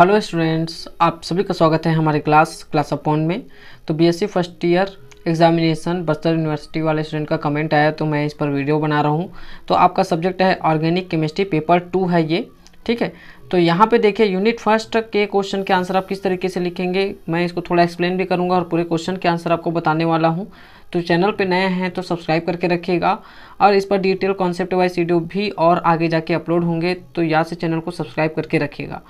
hello students आप सभी का स्वागत है हमारे क्लास क्लास अपॉन में तो BSc first year examination Bastar university वाले स्टूडेंट का कमेंट आया तो मैं इस पर वीडियो बना रहा हूँ तो आपका सब्जेक्ट है ऑर्गेनिक केमिस्ट्री पेपर टू है ये ठीक है तो यहाँ पे देखिए यूनिट फर्स्ट के क्वेश्चन के आंसर आप किस तरीके से लिखेंगे मैं इसको थोड़ा एक्सप्लेन भी करूँगा और पूरे क्वेश्चन के आंसर आपको बताने वाला हूँ तो चैनल पे नए हैं तो सब्सक्राइब करके रखिएगा और इस पर डिटेल कॉन्सेप्ट वाइज वीडियो भी और आगे जाके अपलोड होंगे तो यहाँ से चैनल को सब्सक्राइब करके रखिएगा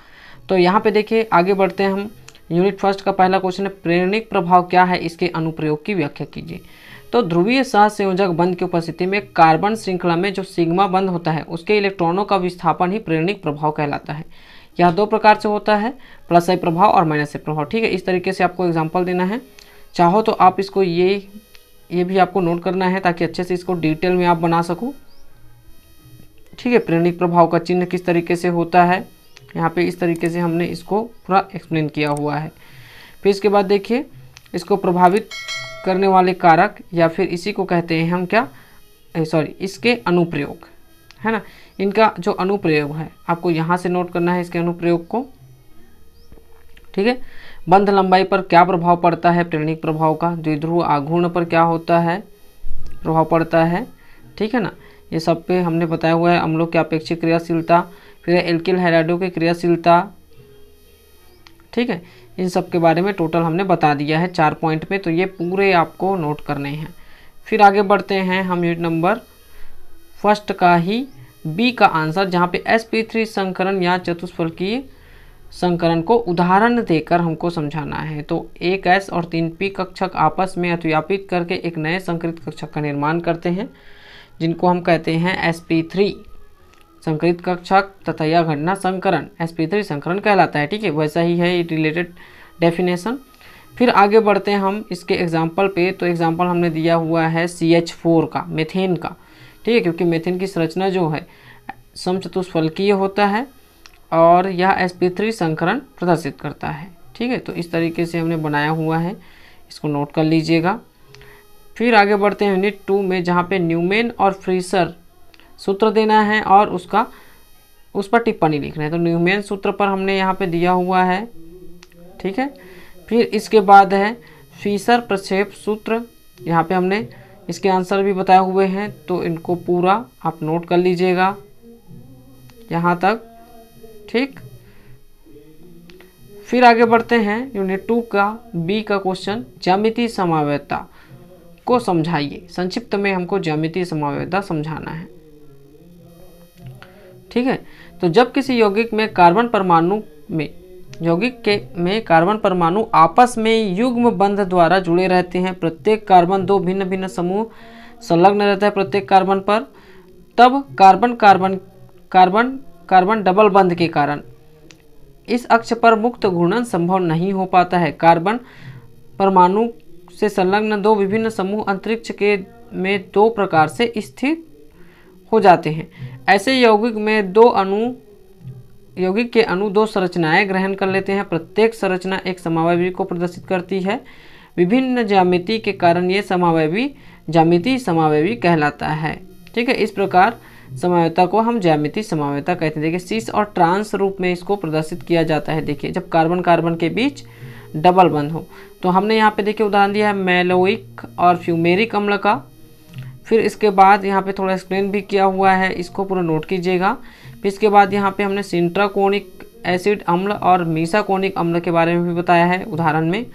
तो यहाँ पर देखिए आगे बढ़ते हैं हम यूनिट फर्स्ट का पहला क्वेश्चन है प्रेरणिक प्रभाव क्या है इसके अनुप्रयोग की व्याख्या कीजिए तो ध्रुवीय सहसंयोजक बंध की उपस्थिति में कार्बन श्रृंखला में जो सिग्मा बंध होता है उसके इलेक्ट्रॉनों का विस्थापन ही प्रेरणिक प्रभाव कहलाता है यह दो प्रकार से होता है प्लस आई प्रभाव और माइनस आई प्रभाव ठीक है इस तरीके से आपको एग्जाम्पल देना है चाहो तो आप इसको ये ये भी आपको नोट करना है ताकि अच्छे से इसको डिटेल में आप बना सको ठीक है प्रेरणिक प्रभाव का चिन्ह किस तरीके से होता है यहाँ पे इस तरीके से हमने इसको पूरा एक्सप्लेन किया हुआ है फिर इसके बाद देखिए इसको प्रभावित करने वाले कारक या फिर इसी को कहते हैं हम क्या सॉरी इसके अनुप्रयोग है ना इनका जो अनुप्रयोग है आपको यहाँ से नोट करना है इसके अनुप्रयोग को ठीक है बंध लंबाई पर क्या प्रभाव पड़ता है प्रेरणिक प्रभाव का द्विध्रुव आघूर्ण पर क्या होता है प्रभाव पड़ता है ठीक है ना ये सब पे हमने बताया हुआ है अम्लों की अपेक्षित क्रियाशीलता फिर एल्किल हेराडो की क्रियाशीलता ठीक है इन सब के बारे में टोटल हमने बता दिया है चार पॉइंट में तो ये पूरे आपको नोट करने हैं फिर आगे बढ़ते हैं हम यूनिट नंबर फर्स्ट का ही बी का आंसर जहाँ पे एस पी थ्री संकरण या चतुष्फलकीय संकरण को उदाहरण देकर हमको समझाना है तो एक एस और तीन पी कक्षक आपस में अतिव्यापित करके एक नए संकृत कक्षक का निर्माण करते हैं जिनको हम कहते हैं एस पी थ्री संकलित कक्षक तथा यह घटना संकरण एस थ्री संकरण कहलाता है ठीक है वैसा ही है रिलेटेड डेफिनेशन फिर आगे बढ़ते हैं हम इसके एग्जाम्पल पे तो एग्जाम्पल हमने दिया हुआ है सी एच फोर का मेथेन का ठीक है क्योंकि मेथेन की संरचना जो है समचतुष्फलकीय होता है और यह एस पी थ्री संकरण प्रदर्शित करता है ठीक है तो इस तरीके से हमने बनाया हुआ है इसको नोट कर लीजिएगा फिर आगे बढ़ते हैं यूनिट टू में जहाँ पे न्यूमेन और फ्रीसर सूत्र देना है और उसका उस पर टिप्पणी लिखना है तो न्यूमेन सूत्र पर हमने यहाँ पे दिया हुआ है ठीक है फिर इसके बाद है फीसर प्रक्षेप सूत्र यहाँ पे हमने इसके आंसर भी बताए हुए हैं तो इनको पूरा आप नोट कर लीजिएगा यहाँ तक ठीक फिर आगे बढ़ते हैं यूनिट टू का बी का क्वेश्चन जामिति समावेता को समझाइए संक्षिप्त में हमको जामिति समावेता समझाना है ठीक है तो जब किसी यौगिक में कार्बन परमाणु में यौगिक के में कार्बन परमाणु आपस में युग्म बंध द्वारा जुड़े रहते हैं प्रत्येक कार्बन दो भिन्न भिन्न समूह संलग्न रहता है प्रत्येक कार्बन पर तब carbon carbon carbon carbon double बंध के कारण इस अक्ष पर मुक्त घूर्णन संभव नहीं हो पाता है कार्बन परमाणु से संलग्न दो विभिन्न समूह अंतरिक्ष के में दो प्रकार से स्थित हो जाते हैं ऐसे यौगिक में दो अणु यौगिक के अणु दो संरचनाएं ग्रहण कर लेते हैं प्रत्येक संरचना एक समावयवी को प्रदर्शित करती है विभिन्न ज्यामिति के कारण ये समावयवी ज्यामिति समावयवी कहलाता है ठीक है इस प्रकार समावयता को हम ज्यामिति समावयता कहते हैं देखिए सीस और ट्रांस रूप में इसको प्रदर्शित किया जाता है देखिए जब कार्बन कार्बन के बीच डबल बंद हो तो हमने यहाँ पे देखिए उदाहरण दिया है मेलोइक और फ्यूमेरिक अम्ल का फिर इसके बाद यहाँ पे थोड़ा एक्सप्लेन भी किया हुआ है इसको पूरा नोट कीजिएगा फिर इसके बाद यहाँ पे हमने सिंट्राकोनिक एसिड अम्ल और मीसाकोनिक अम्ल के बारे में भी बताया है उदाहरण में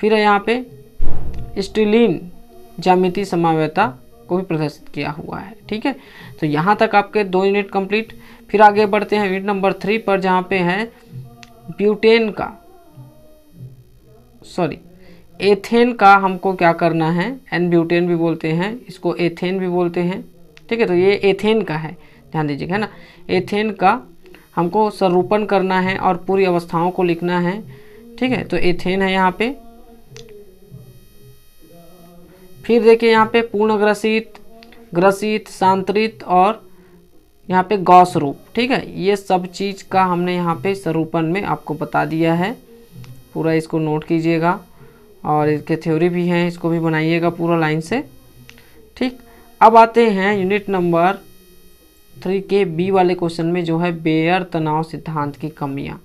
फिर यहाँ पे स्टिलीन जामिति समावेता को भी प्रदर्शित किया हुआ है ठीक है तो यहाँ तक आपके दो यूनिट कंप्लीट फिर आगे बढ़ते हैं यूनिट नंबर थ्री पर जहाँ पे है ब्यूटेन का सॉरी एथेन का हमको क्या करना है एन ब्यूटेन भी बोलते हैं इसको एथेन भी बोलते हैं ठीक है तो ये एथेन का है ध्यान दीजिएगा है ना एथेन का हमको स्वरूपण करना है और पूरी अवस्थाओं को लिखना है ठीक है तो एथेन है यहाँ पे फिर देखिए यहाँ पे पूर्ण ग्रसित ग्रसित सांतरित और यहाँ पे गौस रूप ठीक है ये सब चीज़ का हमने यहाँ पे स्वरूपण में आपको बता दिया है पूरा इसको नोट कीजिएगा और इसके थ्योरी भी हैं इसको भी बनाइएगा पूरा लाइन से ठीक अब आते हैं यूनिट नंबर थ्री के बी वाले क्वेश्चन में जो है बेयर तनाव सिद्धांत की कमियाँ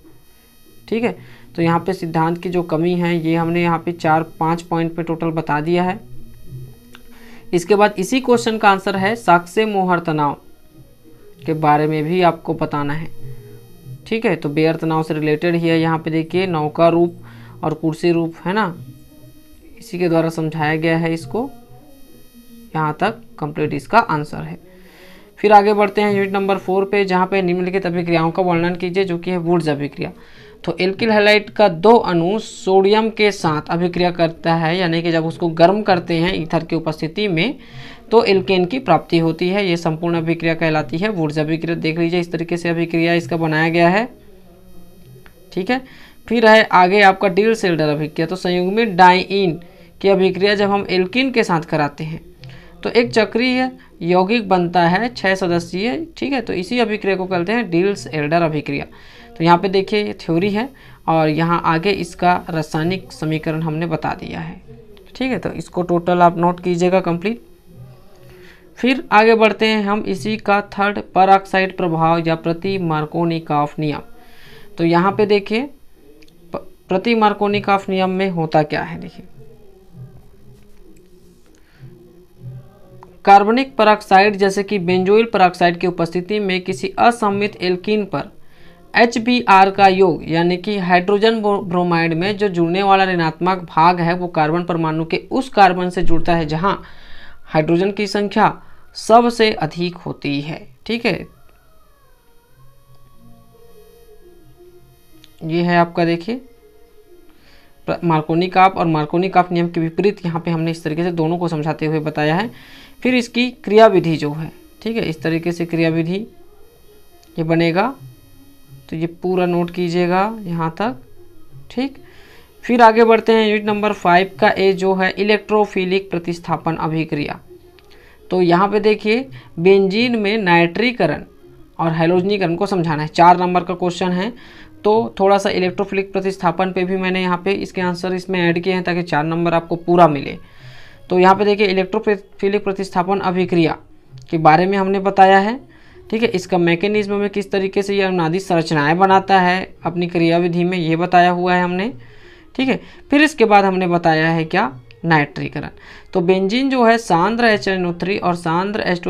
ठीक है तो यहाँ पे सिद्धांत की जो कमी है ये हमने यहाँ पे चार पाँच पॉइंट पे टोटल बता दिया है इसके बाद इसी क्वेश्चन का आंसर है साक्ष्य मोहर तनाव के बारे में भी आपको बताना है ठीक है तो बेयर तनाव से रिलेटेड ही है यहाँ पे देखिए नौका रूप और कुर्सी रूप है ना इसी के द्वारा समझाया गया है इसको यहाँ तक कंप्लीट इसका आंसर है फिर आगे बढ़ते हैं यूनिट नंबर फोर पे जहाँ पे निम्नलिखित अभिक्रियाओं का वर्णन कीजिए जो कि है वुड्स अभिक्रिया तो एल्किल हेलाइट का दो अणु सोडियम के साथ अभिक्रिया करता है यानी कि जब उसको गर्म करते हैं ईथर की उपस्थिति में तो एल्केन की प्राप्ति होती है ये संपूर्ण अभिक्रिया कहलाती है वुड्स अभिक्रिया देख लीजिए इस तरीके से अभिक्रिया इसका बनाया गया है ठीक है फिर है आगे आपका डील सेल्डर अभिक्रिया तो संयुग में डाइन की अभिक्रिया जब हम एल्किन के साथ कराते हैं तो एक चक्रीय यौगिक बनता है छः सदस्यीय ठीक है तो इसी अभिक्रिया को कहते हैं डील्स एल्डर अभिक्रिया तो यहाँ पे देखिए ये थ्योरी है और यहाँ आगे इसका रासायनिक समीकरण हमने बता दिया है ठीक है तो इसको टोटल आप नोट कीजिएगा कंप्लीट फिर आगे बढ़ते हैं हम इसी का थर्ड पर प्रभाव या प्रति मार्कोनिक ऑफ नियम तो यहाँ पर देखिए प्रति काफ नियम में होता क्या है देखिए कार्बनिक पराक्साइड जैसे कि बेंजोइल पराक्साइड की उपस्थिति में किसी असमित एल्किन पर एच का योग यानी कि हाइड्रोजन ब्रोमाइड में जो जुड़ने वाला ऋणात्मक भाग है वो कार्बन परमाणु के उस कार्बन से जुड़ता है जहाँ हाइड्रोजन की संख्या सबसे अधिक होती है ठीक है ये है आपका देखिए मार्कोनी काप और मार्कोनी काप नियम के विपरीत यहाँ पे हमने इस तरीके से दोनों को समझाते हुए बताया है फिर इसकी क्रियाविधि जो है ठीक है इस तरीके से क्रियाविधि ये बनेगा तो ये पूरा नोट कीजिएगा यहाँ तक ठीक फिर आगे बढ़ते हैं यूनिट नंबर फाइव का ए जो है इलेक्ट्रोफिलिक प्रतिस्थापन अभिक्रिया तो यहाँ पे देखिए बेंजीन में नाइट्रीकरण और हेलोजनीकरण को समझाना है चार नंबर का क्वेश्चन है तो थोड़ा सा इलेक्ट्रोफिलिक प्रतिस्थापन पे भी मैंने यहाँ पे इसके आंसर इसमें ऐड किए हैं ताकि चार नंबर आपको पूरा मिले तो यहाँ पे देखिए इलेक्ट्रोफिलिक प्रतिस्थापन अभिक्रिया के बारे में हमने बताया है ठीक है इसका मैकेनिज्म में किस तरीके से ये अनुनादी संरचनाएँ बनाता है अपनी क्रियाविधि में ये बताया हुआ है हमने ठीक है फिर इसके बाद हमने बताया है क्या नाइट्रीकरण तो बेंजीन जो है सांद्र एच और सांद्र एच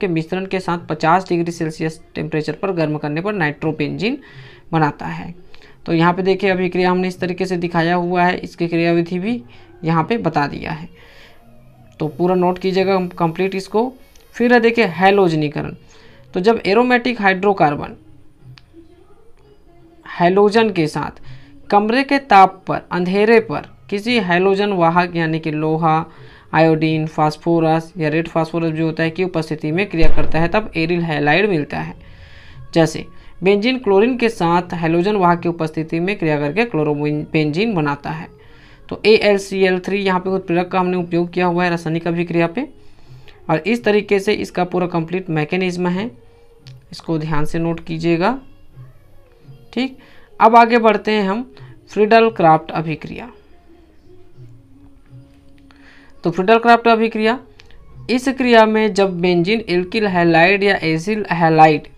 के मिश्रण के साथ 50 डिग्री सेल्सियस टेम्परेचर पर गर्म करने पर नाइट्रोबेंजीन बनाता है तो यहाँ पे देखिए अभी क्रिया हमने इस तरीके से दिखाया हुआ है इसकी क्रियाविधि भी यहाँ पे बता दिया है तो पूरा नोट कीजिएगा कंप्लीट इसको फिर है देखिए हेलोजनीकरण तो जब एरोमेटिक हाइड्रोकार्बन हेलोजन के साथ कमरे के ताप पर अंधेरे पर किसी हेलोजन वाहक यानी कि लोहा आयोडीन फास्फोरस या रेड फास्फोरस जो होता है कि उपस्थिति में क्रिया करता है तब एरिल हेलाइड मिलता है जैसे बेंजीन क्लोरीन के साथ हाइलोजन वाहक की उपस्थिति में क्रिया करके क्लोरोबेंजीन बनाता है तो A L C L three यहाँ पे उत्प्रेरक का हमने उपयोग किया हुआ है रासायनिक अभिक्रिया पे और इस तरीके से इसका पूरा कंप्लीट मैकेनिज्म है इसको ध्यान से नोट कीजिएगा ठीक अब आगे बढ़ते हैं हम फ्रिडल क्राफ्ट अभिक्रिया तो फ्रिडल क्राफ्ट अभिक्रिया इस क्रिया में जब बेंजीन एल्किल हैलाइड या एसिल हैलाइड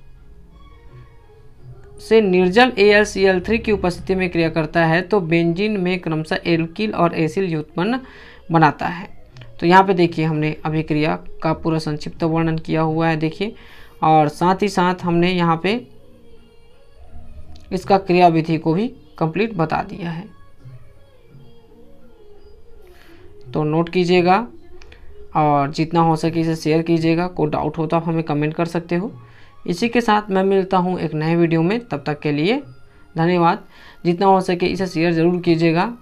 से निर्जल ए की उपस्थिति में क्रिया करता है तो बेंजीन में क्रमशः एल्किल और एसिल उत्पन्न बनाता है तो यहाँ पे देखिए हमने अभिक्रिया का पूरा संक्षिप्त वर्णन किया हुआ है देखिए और साथ ही साथ हमने यहाँ पे इसका क्रिया विधि को भी कंप्लीट बता दिया है तो नोट कीजिएगा और जितना हो सके इसे शेयर कीजिएगा कोई डाउट हो तो आप हमें कमेंट कर सकते हो इसी के साथ मैं मिलता हूँ एक नए वीडियो में तब तक के लिए धन्यवाद जितना हो सके इसे शेयर ज़रूर कीजिएगा